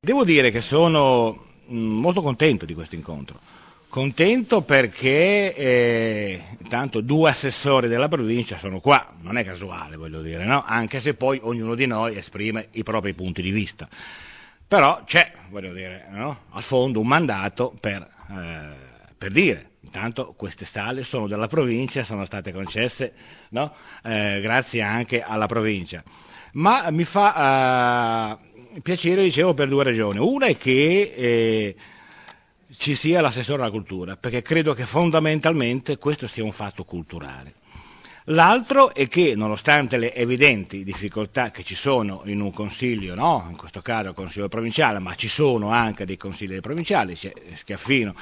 Devo dire che sono mm, molto contento di questo incontro. Contento perché eh, tanto due assessori della provincia sono qua, non è casuale voglio dire, no? anche se poi ognuno di noi esprime i propri punti di vista. Però c'è, voglio dire, no? al fondo un mandato per, eh, per dire, Intanto queste sale sono della provincia, sono state concesse no? eh, grazie anche alla provincia. Ma mi fa eh, piacere, dicevo, per due ragioni. Una è che eh, ci sia l'assessore alla cultura, perché credo che fondamentalmente questo sia un fatto culturale. L'altro è che, nonostante le evidenti difficoltà che ci sono in un consiglio, no? in questo caso il consiglio provinciale, ma ci sono anche dei consigli provinciali, c'è Schiaffino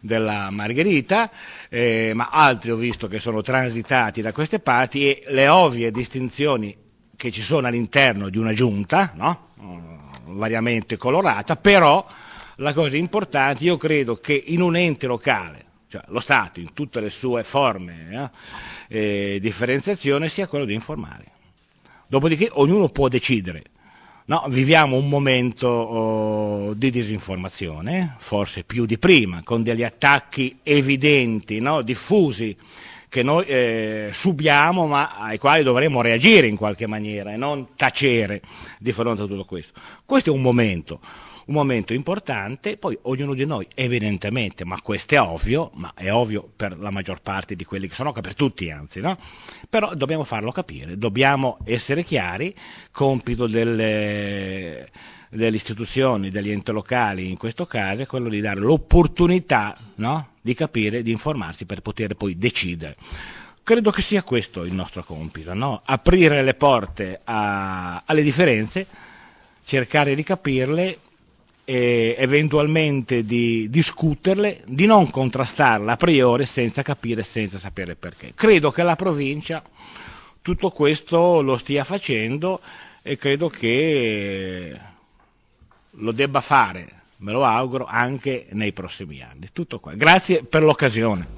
della Margherita, eh, ma altri ho visto che sono transitati da queste parti e le ovvie distinzioni che ci sono all'interno di una giunta, no? variamente colorata, però la cosa importante, io credo che in un ente locale, cioè lo Stato in tutte le sue forme eh, eh, differenziazione, sia quello di informare. Dopodiché ognuno può decidere. No, viviamo un momento oh, di disinformazione, forse più di prima, con degli attacchi evidenti, no, diffusi che noi eh, subiamo ma ai quali dovremmo reagire in qualche maniera e non tacere di fronte a tutto questo. Questo è un momento, un momento importante, poi ognuno di noi evidentemente, ma questo è ovvio, ma è ovvio per la maggior parte di quelli che sono, per tutti anzi, no? però dobbiamo farlo capire, dobbiamo essere chiari, compito del delle istituzioni, degli enti locali in questo caso, è quello di dare l'opportunità no? di capire, di informarsi per poter poi decidere. Credo che sia questo il nostro compito, no? aprire le porte a, alle differenze, cercare di capirle e eventualmente di discuterle, di non contrastarla a priori senza capire, senza sapere perché. Credo che la provincia tutto questo lo stia facendo e credo che lo debba fare, me lo auguro, anche nei prossimi anni. Tutto qua. Grazie per l'occasione.